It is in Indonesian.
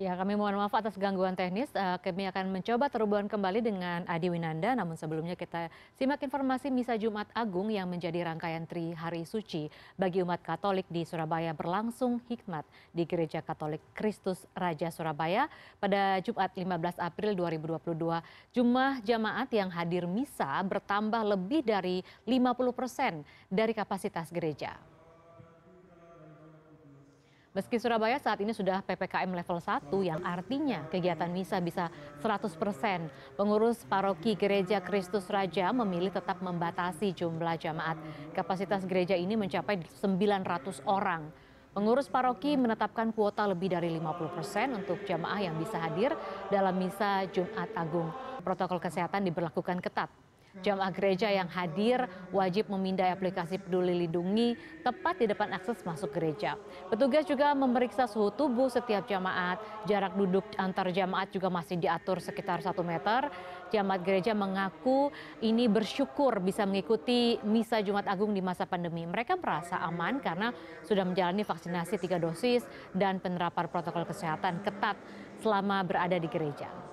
Ya, kami mohon maaf atas gangguan teknis. Eh, kami akan mencoba terhubung kembali dengan Adi Winanda. Namun sebelumnya kita simak informasi Misa Jumat Agung yang menjadi rangkaian Tri Hari Suci bagi umat Katolik di Surabaya berlangsung hikmat di Gereja Katolik Kristus Raja Surabaya pada Jumat 15 April 2022. Jumlah jamaat yang hadir Misa bertambah lebih dari 50 persen dari kapasitas gereja. Meski Surabaya saat ini sudah PPKM level 1 yang artinya kegiatan misa bisa 100%, pengurus paroki Gereja Kristus Raja memilih tetap membatasi jumlah jemaat. Kapasitas gereja ini mencapai 900 orang. Pengurus paroki menetapkan kuota lebih dari 50% untuk jamaah yang bisa hadir dalam misa Jumat Agung. Protokol kesehatan diberlakukan ketat Jamaah gereja yang hadir wajib memindai aplikasi peduli lindungi tepat di depan akses masuk gereja. Petugas juga memeriksa suhu tubuh setiap jamaat. Jarak duduk antar jamaat juga masih diatur sekitar 1 meter. Jamaat gereja mengaku ini bersyukur bisa mengikuti Misa Jumat Agung di masa pandemi. Mereka merasa aman karena sudah menjalani vaksinasi tiga dosis dan penerapan protokol kesehatan ketat selama berada di gereja.